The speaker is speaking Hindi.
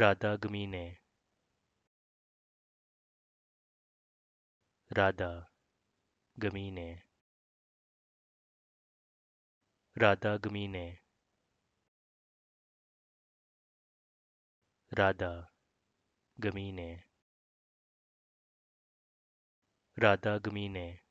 राधागमी ने राधा गमी ने राधा गमी ने राधा गमी ने राधा गमी ने